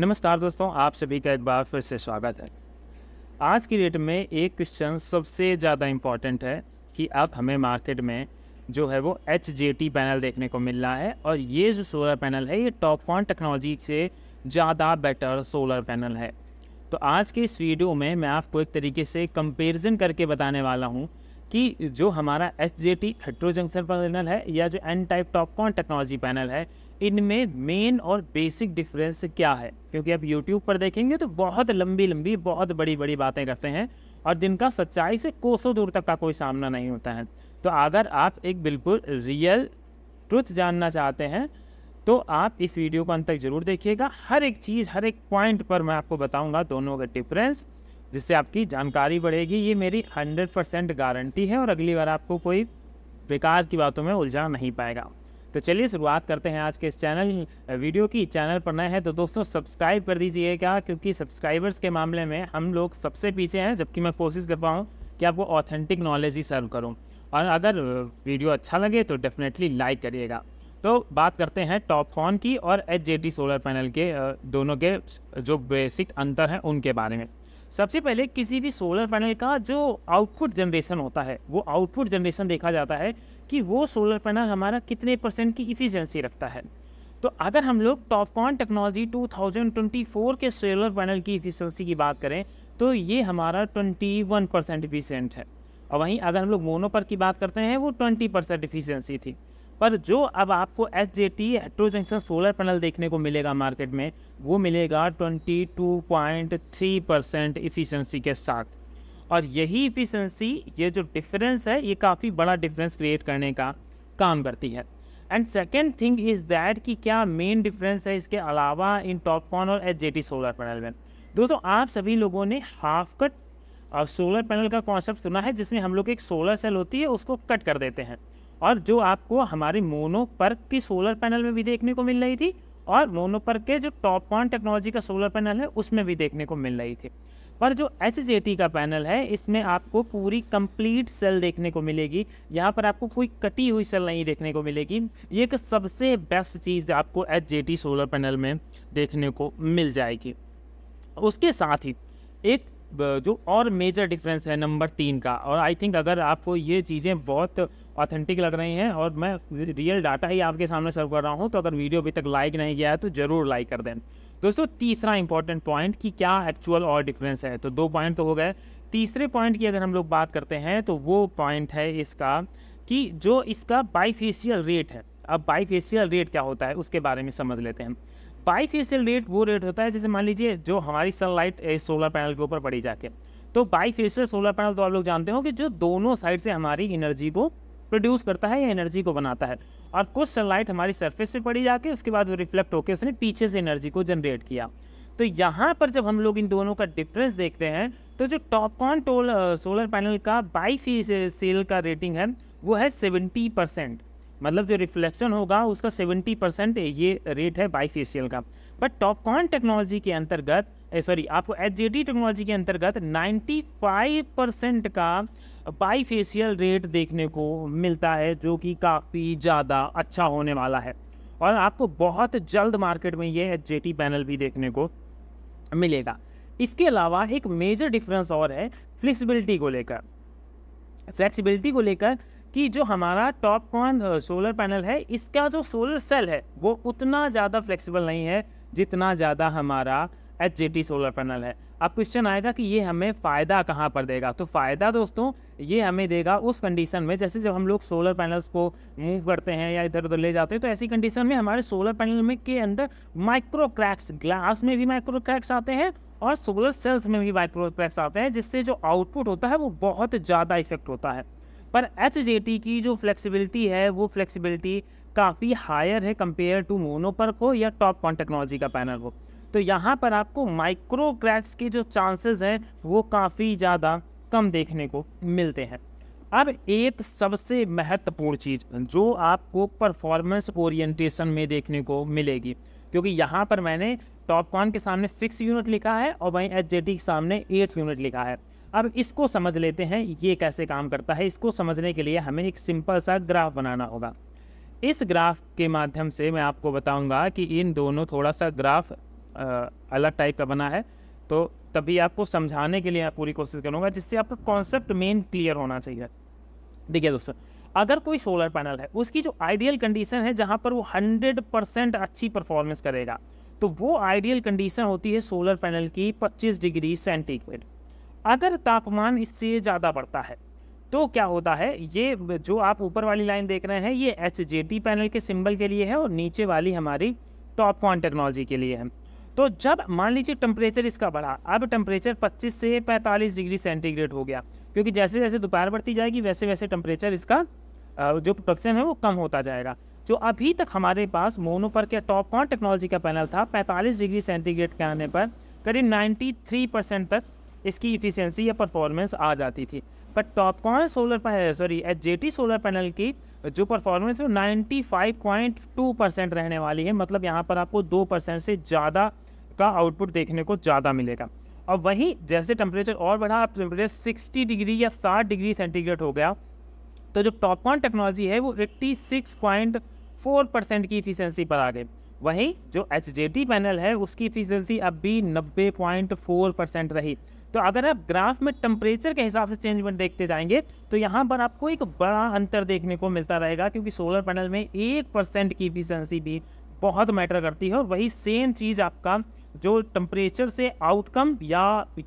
नमस्कार दोस्तों आप सभी का एक बार फिर से स्वागत है आज की डेट में एक क्वेश्चन सबसे ज़्यादा इम्पॉर्टेंट है कि अब हमें मार्केट में जो है वो एच पैनल देखने को मिल रहा है और ये जो सोलर पैनल है ये टॉप वन टेक्नोलॉजी से ज़्यादा बेटर सोलर पैनल है तो आज के इस वीडियो में मैं आपको एक तरीके से कंपेरिजन करके बताने वाला हूँ कि जो हमारा H J T heterojunction panel है या जो N type top technology panel है इनमें मेन और बेसिक डिफरेंस क्या है क्योंकि आप यूट्यूब पर देखेंगे तो बहुत लंबी लंबी बहुत बड़ी बड़ी बातें करते हैं और जिनका सच्चाई से कोसों दूर तक का कोई सामना नहीं होता है तो अगर आप एक बिल्कुल रियल ट्रुथ जानना चाहते हैं तो आप इस वीडियो को अंत तक जरूर देखिएगा हर एक चीज़ हर एक पॉइंट पर मैं आपको बताऊंगा दोनों का डिफरेंस जिससे आपकी जानकारी बढ़ेगी ये मेरी हंड्रेड परसेंट गारंटी है और अगली बार आपको कोई बेकार की बातों में उलझा नहीं पाएगा तो चलिए शुरुआत करते हैं आज के इस चैनल वीडियो की चैनल पर नए हैं तो दोस्तों सब्सक्राइब कर दीजिएगा क्योंकि सब्सक्राइबर्स के मामले में हम लोग सबसे पीछे हैं जबकि मैं कोशिश कर पाऊँ कि आपको ऑथेंटिक नॉलेज ही सर्व करूँ और अगर वीडियो अच्छा लगे तो डेफिनेटली लाइक करिएगा तो बात करते हैं टॉप हॉर्न की और एच सोलर पैनल के दोनों के जो बेसिक अंतर हैं उनके बारे में सबसे पहले किसी भी सोलर पैनल का जो आउटपुट जनरेशन होता है वो आउटपुट जनरेशन देखा जाता है कि वो सोलर पैनल हमारा कितने परसेंट की इफ़िशेंसी रखता है तो अगर हम लोग टॉपकॉन टेक्नोलॉजी 2024 के सोलर पैनल की इफ़िशेंसी की बात करें तो ये हमारा 21 परसेंट इफिशेंट है और वहीं अगर हम लोग मोनोपर की बात करते हैं वो 20 परसेंट इफिशेंसी थी पर जो अब आपको H J T junction solar panel देखने को मिलेगा मार्केट में वो मिलेगा 22.3 परसेंट इफ़िशेंसी के साथ और यही इफ़िशेंसी ये जो डिफरेंस है ये काफ़ी बड़ा डिफरेंस क्रिएट करने का काम करती है and second thing is that कि क्या मेन डिफरेंस है इसके अलावा इन टॉपकॉन और H J T solar panel में दोस्तों आप सभी लोगों ने हाफ कट और सोलर पैनल का कॉन्सेप्ट सुना है जिसमें हम लोग एक सोलर सेल होती है उसको कट कर देते हैं और जो आपको हमारे मोनोपर्क की सोलर पैनल में भी देखने को मिल रही थी और मोनोपर्क के जो टॉप पॉइंट टेक्नोलॉजी का सोलर पैनल है उसमें भी देखने को मिल रही थी पर जो एच का पैनल है इसमें आपको पूरी कंप्लीट सेल देखने को मिलेगी यहाँ पर आपको कोई कटी हुई सेल नहीं देखने को मिलेगी ये एक सबसे बेस्ट चीज़ आपको एच सोलर पैनल में देखने को मिल जाएगी उसके साथ ही एक जो और मेजर डिफरेंस है नंबर तीन का और आई थिंक अगर आपको ये चीज़ें बहुत ऑथेंटिक लग रही हैं और मैं रियल डाटा ही आपके सामने सर्व कर रहा हूँ तो अगर वीडियो अभी तक लाइक नहीं किया है तो ज़रूर लाइक कर दें दोस्तों तीसरा इंपॉर्टेंट पॉइंट कि क्या एक्चुअल और डिफरेंस है तो दो पॉइंट तो हो गए तीसरे पॉइंट की अगर हम लोग बात करते हैं तो वो पॉइंट है इसका कि जो इसका बाईफेशियल रेट है अब बाईफेशियल रेट क्या होता है उसके बारे में समझ लेते हैं बाईफेशियल रेट वो रेट होता है जैसे मान लीजिए जो हमारी सनलाइट सोलर पैनल के ऊपर पड़ी जाके तो बाईफेशियल सोलर पैनल तो आप लोग जानते हो कि जो दोनों साइड से हमारी एनर्जी को प्रोड्यूस करता है या एनर्जी को बनाता है और कुछ सनलाइट हमारी सरफेस पे पड़ी जाके उसके बाद वो रिफ्लेक्ट होकर उसने पीछे से एनर्जी को जनरेट किया तो यहाँ पर जब हम लोग इन दोनों का डिफरेंस देखते हैं तो जो टॉपकॉन टोल सोलर पैनल का बाई फी सेल का रेटिंग है वो है सेवेंटी परसेंट मतलब जो रिफ्लेक्शन होगा उसका सेवेंटी परसेंट ये रेट है बाई फी सेल का बट टॉपकॉन टेक्नोलॉजी के अंतर्गत सॉरी आपको एच टेक्नोलॉजी के अंतर्गत नाइन्टी का बाईफेशियल रेट देखने को मिलता है जो कि काफ़ी ज़्यादा अच्छा होने वाला है और आपको बहुत जल्द मार्केट में ये एच जे पैनल भी देखने को मिलेगा इसके अलावा एक मेजर डिफरेंस और है फ्लेक्सिबिलिटी को लेकर फ्लेक्सिबिलिटी को लेकर कि जो हमारा टॉप कॉन सोलर पैनल है इसका जो सोलर सेल है वो उतना ज़्यादा फ्लेक्सिबल नहीं है जितना ज़्यादा हमारा एच सोलर पैनल है अब क्वेश्चन आएगा कि ये हमें फ़ायदा कहाँ पर देगा तो फ़ायदा दोस्तों ये हमें देगा उस कंडीशन में जैसे जब हम लोग सोलर पैनल्स को मूव करते हैं या इधर उधर ले जाते हैं तो ऐसी कंडीशन में हमारे सोलर पैनल में के अंदर माइक्रो क्रैक्स ग्लास में भी माइक्रो क्रैक्स आते हैं और सोलर सेल्स में भी माइक्रो क्रैक्स आते हैं जिससे जो आउटपुट होता है वो बहुत ज़्यादा इफेक्ट होता है पर एच की जो फ्लैक्सीबिलिटी है वो फ्लैक्सीबिलिटी काफ़ी हायर है कंपेयर टू मोनोपर को या टॉप कॉन टेक्नोलॉजी का पैनल को तो यहाँ पर आपको माइक्रो क्रैक्स के जो चांसेस हैं वो काफ़ी ज़्यादा कम देखने को मिलते हैं अब एक सबसे महत्वपूर्ण चीज़ जो आपको परफॉर्मेंस ओरिएंटेशन में देखने को मिलेगी क्योंकि यहाँ पर मैंने टॉपकॉन के सामने सिक्स यूनिट लिखा है और वहीं एच के सामने एट यूनिट लिखा है अब इसको समझ लेते हैं ये कैसे काम करता है इसको समझने के लिए हमें एक सिंपल सा ग्राफ बनाना होगा इस ग्राफ के माध्यम से मैं आपको बताऊंगा कि इन दोनों थोड़ा सा ग्राफ अलग टाइप का बना है तो तभी आपको समझाने के लिए पूरी कोशिश करूँगा जिससे आपका कॉन्सेप्ट मेन क्लियर होना चाहिए देखिए दोस्तों अगर कोई सोलर पैनल है उसकी जो आइडियल कंडीशन है जहाँ पर वो 100 परसेंट अच्छी परफॉर्मेंस करेगा तो वो आइडियल कंडीशन होती है सोलर पैनल की 25 डिग्री सेंटीग्रेड अगर तापमान इससे ज़्यादा बढ़ता है तो क्या होता है ये जो आप ऊपर वाली लाइन देख रहे हैं ये एच पैनल के सिंबल के लिए है और नीचे वाली हमारी टॉप कॉन टेक्नोलॉजी के लिए है तो जब मान लीजिए टेम्परेचर इसका बढ़ा अब टेम्परेचर 25 से 45 डिग्री सेंटीग्रेड हो गया क्योंकि जैसे जैसे दोपहर बढ़ती जाएगी वैसे वैसे टेम्परेचर इसका जो प्रोडक्शन है वो कम होता जाएगा जो अभी तक हमारे पास मोनोपर के टॉप कॉन टेक्नोलॉजी का पैनल था 45 डिग्री सेंटीग्रेड के आने पर करीब 93 परसेंट तक इसकी इफ़िशेंसी या परफॉर्मेंस आ जाती थी पर TOPCon solar panel sorry H solar panel की जो परफॉर्मेंस है ninety five point two percent रहने वाली है मतलब यहाँ पर आपको दो परसेंट से ज़्यादा का आउटपुट देखने को ज़्यादा मिलेगा और वहीं जैसे टेम्परेचर और बढ़ा आप टेम्परेचर सिक्सटी डिग्री या साठ डिग्री सेंटीग्रेड हो गया तो जो टॉपकॉन टेक्नोलॉजी है वो eighty six point four percent की इफिशेंसी पर आ गई वहीं जो एच पैनल है उसकी इफिशेंसी अब भी नब्बे पॉइंट फोर परसेंट रही तो अगर आप ग्राफ में टेम्परेचर के हिसाब से चेंजमेंट देखते जाएंगे तो यहाँ पर आपको एक बड़ा अंतर देखने को मिलता रहेगा क्योंकि सोलर पैनल में एक परसेंट की इफिशेंसी भी बहुत मैटर करती है और वही सेम चीज़ आपका जो टेम्परेचर से आउटकम या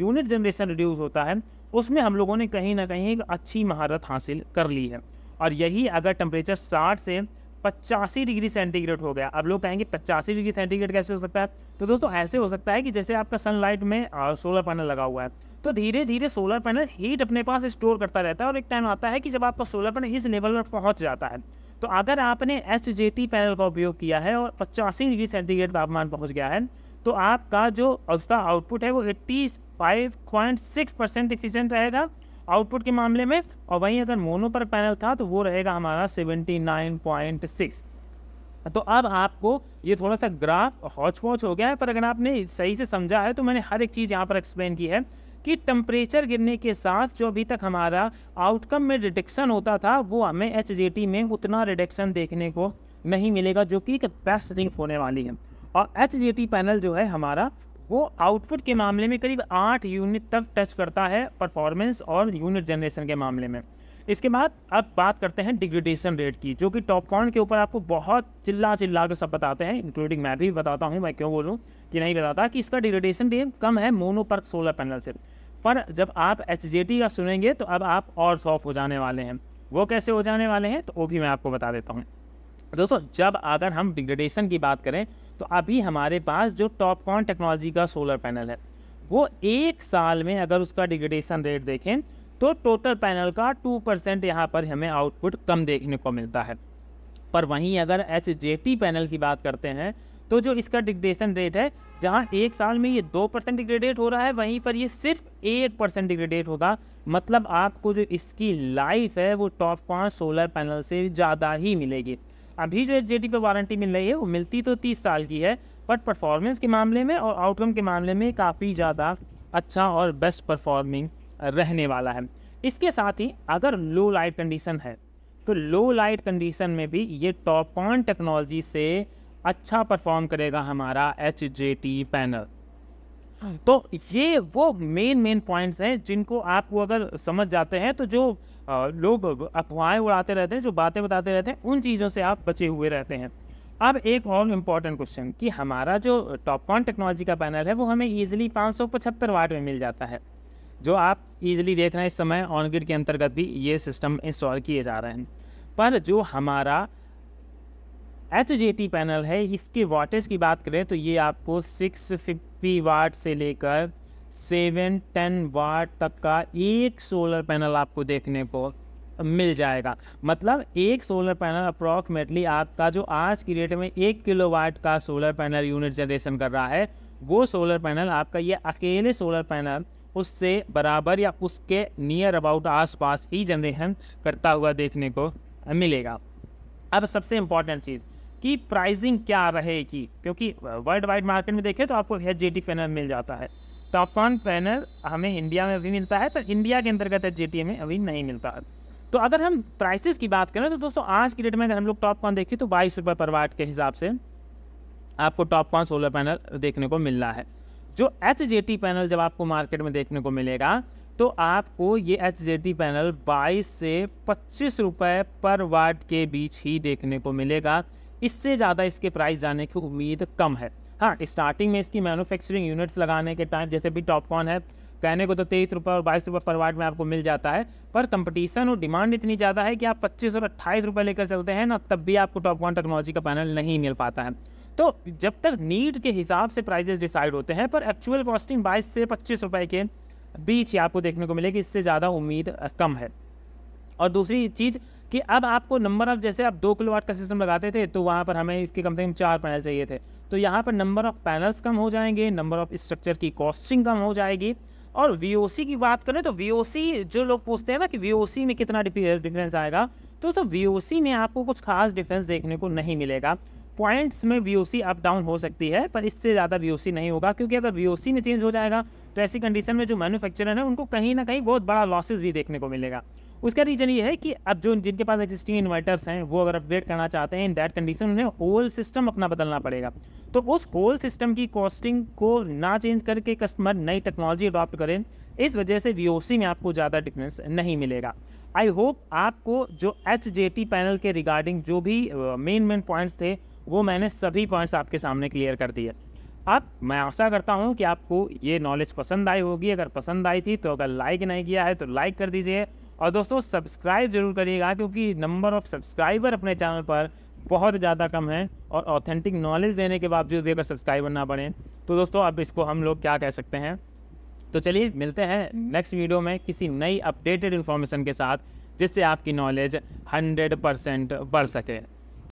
यूनिट जनरेशन रिड्यूस होता है उसमें हम लोगों ने कहीं ना कहीं एक अच्छी महारत हासिल कर ली है और यही अगर टेम्परेचर साठ से पचासी डिग्री सेंटीग्रेड हो गया अब लोग कहेंगे पचासी डिग्री सेंटीग्रेड कैसे हो सकता है तो दोस्तों ऐसे हो सकता है कि जैसे आपका सनलाइट में सोलर पैनल लगा हुआ है तो धीरे धीरे सोलर पैनल हीट अपने पास स्टोर करता रहता है और एक टाइम आता है कि जब आपका सोलर पैनल इस लेवल पर पहुँच जाता है तो अगर आपने एच जे टी पैनल का उपयोग किया है और पचासी डिग्री सेंटीग्रेड तापमान पहुँच गया है तो आपका जो उसका आउटपुट है वो eighty five point six percent efficient रहेगा आउटपुट के मामले में और वहीं अगर मोनो पर पैनल था तो वो रहेगा हमारा 79.6 तो अब आपको ये थोड़ा सा ग्राफ हॉच पौच हो गया है पर अगर आपने सही से समझा है तो मैंने हर एक चीज़ यहाँ पर एक्सप्लेन की है कि टम्परेचर गिरने के साथ जो अभी तक हमारा आउटकम में रिडक्शन होता था वो हमें एच में उतना रिडक्शन देखने को नहीं मिलेगा जो कि एक बेस्ट थिंग होने वाली है और एच पैनल जो है हमारा वो आउटपुट के मामले में करीब आठ यूनिट तक टच करता है परफॉर्मेंस और यूनिट जनरेशन के मामले में इसके बाद अब बात करते हैं डिग्रेडेशन रेट की जो कि टॉपकॉन के ऊपर आपको बहुत चिल्ला चिल्ला कर सब बताते हैं इंक्लूडिंग मैं भी बताता हूँ मैं क्यों बोलूँ कि नहीं बताता कि इसका डिग्रेडेशन रेट कम है मोनो पर सोलर पैनल से पर जब आप एच का सुनेंगे तो अब आप और सॉफ्ट हो जाने वाले हैं वो कैसे हो जाने वाले हैं तो वो भी मैं आपको बता देता हूँ दोस्तों जब अगर हम डिग्रेडेशन की बात करें तो अभी हमारे पास जो टॉपकॉन टेक्नोलॉजी का सोलर पैनल है वो एक साल में अगर उसका डिग्रेडेशन रेट देखें तो टोटल पैनल का टू परसेंट यहाँ पर हमें आउटपुट कम देखने को मिलता है पर वहीं अगर एच जे टी पैनल की बात करते हैं तो जो इसका डिग्रेडेशन रेट है जहाँ एक साल में ये दो परसेंट डिग्रेडेट हो रहा है वहीं पर ये सिर्फ एक परसेंट डिग्रेडेट होगा मतलब आपको जो इसकी लाइफ है वो टॉप पाँच सोलर पैनल से ज़्यादा ही मिलेगी अभी जो जे पे वारंटी मिल रही है वो मिलती तो तीस साल की है बट परफॉर्मेंस के मामले में और आउटकम के मामले में काफ़ी ज़्यादा अच्छा और बेस्ट परफॉर्मिंग रहने वाला है इसके साथ ही अगर लो लाइट कंडीशन है तो लो लाइट कंडीशन में भी ये टॉप ऑन टेक्नोलॉजी से अच्छा परफॉर्म करेगा हमारा एच पैनल हाँ, तो ये वो मेन मेन पॉइंट्स हैं जिनको आप वो अगर समझ जाते हैं तो जो लोग अफवाहें उड़ाते रहते हैं जो बातें बताते रहते हैं उन चीज़ों से आप बचे हुए रहते हैं अब एक और इम्पॉर्टेंट क्वेश्चन कि हमारा जो टॉपकॉन टेक्नोलॉजी का पैनल है वो हमें ईजिली पाँच सौ पचहत्तर वाट में मिल जाता है जो आप ईजिली देख रहे हैं इस समय ऑनग्रिड के अंतर्गत भी ये सिस्टम इंस्टॉल किए जा रहे हैं पर जो हमारा एच जे टी पैनल है इसके वाटेज की बात करें तो ये आपको सिक्स फिफ्टी वाट से लेकर सेवन टेन वाट तक का एक सोलर पैनल आपको देखने को मिल जाएगा मतलब एक सोलर पैनल अप्रॉक्सीमेटली आपका जो आज की डेट में एक किलो वाट का सोलर पैनल यूनिट जनरेशन कर रहा है वो सोलर पैनल आपका ये अकेले सोलर पैनल उससे बराबर या उसके नियर अबाउट आसपास ही जनरेशन करता हुआ देखने को मिलेगा अब सबसे इम्पॉर्टेंट चीज़ कि प्राइसिंग क्या रहेगी क्योंकि वर्ल्ड वाइड मार्केट में देखें तो आपको एच टी पैनल मिल जाता है टॉपकॉन पैनल हमें इंडिया में अभी मिलता है पर इंडिया के अंतर्गत एच टी में अभी नहीं मिलता है तो अगर हम प्राइसेस की बात करें तो दोस्तों आज की डेट में अगर हम लोग कॉन देखें तो बाईस रुपये पर वाट के हिसाब से आपको टॉप कॉन सोलर पैनल देखने को मिल रहा है जो एच जे टी पैनल जब आपको मार्केट में देखने को मिलेगा तो आपको ये एच जे टी पैनल 22 से पच्चीस रुपये पर वाट के बीच ही देखने को मिलेगा इससे ज़्यादा इसके प्राइस जाने की उम्मीद कम है हाँ स्टार्टिंग में इसकी मैनुफैक्चरिंग यूनिट्स लगाने के टाइम जैसे भी टॉपकॉन है कहने को तो तेईस रुपये और बाईस रुपये पर वाट में आपको मिल जाता है पर कंपटीशन और डिमांड इतनी ज़्यादा है कि आप पच्चीस और अट्ठाईस रुपये लेकर चलते हैं ना तब भी आपको टॉपकॉन टेक्नोलॉजी का पैनल नहीं मिल पाता है तो जब तक नीड के हिसाब से प्राइजेस डिसाइड होते हैं पर एक्चुअल कॉस्टिंग बाईस से पच्चीस रुपये के बीच ही आपको देखने को मिलेगी इससे ज़्यादा उम्मीद कम है और दूसरी चीज़ कि अब आपको नंबर ऑफ जैसे आप दो किलो का सिस्टम लगाते थे तो वहाँ पर हमें इसके कम से कम चार पैनल चाहिए थे तो यहाँ पर नंबर ऑफ पैनल्स कम हो जाएंगे नंबर ऑफ स्ट्रक्चर की कॉस्टिंग कम हो जाएगी और वी की बात करें तो वी जो लोग पूछते हैं ना कि वी में कितना डिफरेंस आएगा तो सर वी में आपको कुछ खास डिफरेंस देखने को नहीं मिलेगा पॉइंट्स में वी अप डाउन हो सकती है पर इससे ज़्यादा वी नहीं होगा क्योंकि अगर वी में चेंज हो जाएगा तो ऐसी कंडीशन में जो मैन्युफैक्चरर है उनको कहीं ना कहीं बहुत बड़ा लॉसेज भी देखने को मिलेगा उसका रीज़न ये है कि अब जो जिनके पास एक्जिस्टिंग इन्वर्टर्स हैं वो अगर अपग्रेड करना चाहते हैं इन दैट कंडीशन उन्हें होल सिस्टम अपना बदलना पड़ेगा तो उस होल सिस्टम की कॉस्टिंग को ना चेंज करके कस्टमर नई टेक्नोलॉजी अडॉप्ट करें इस वजह से वी में आपको ज़्यादा डिफरेंस नहीं मिलेगा आई होप आपको जो एच पैनल के रिगार्डिंग जो भी मेन मेन पॉइंट्स थे वो मैंने सभी पॉइंट्स आपके सामने क्लियर कर दिए अब मैं आशा करता हूँ कि आपको ये नॉलेज पसंद आई होगी अगर पसंद आई थी तो अगर लाइक नहीं किया है तो लाइक कर दीजिए और दोस्तों सब्सक्राइब जरूर करिएगा क्योंकि नंबर ऑफ़ सब्सक्राइबर अपने चैनल पर बहुत ज़्यादा कम है और ऑथेंटिक नॉलेज देने के बावजूद भी अगर सब्सक्राइबर ना बढ़ें तो दोस्तों अब इसको हम लोग क्या कह सकते हैं तो चलिए मिलते हैं नेक्स्ट हम्म। वीडियो में किसी नई अपडेटेड इन्फॉर्मेशन के साथ जिससे आपकी नॉलेज हंड्रेड परसेंट बढ़ सके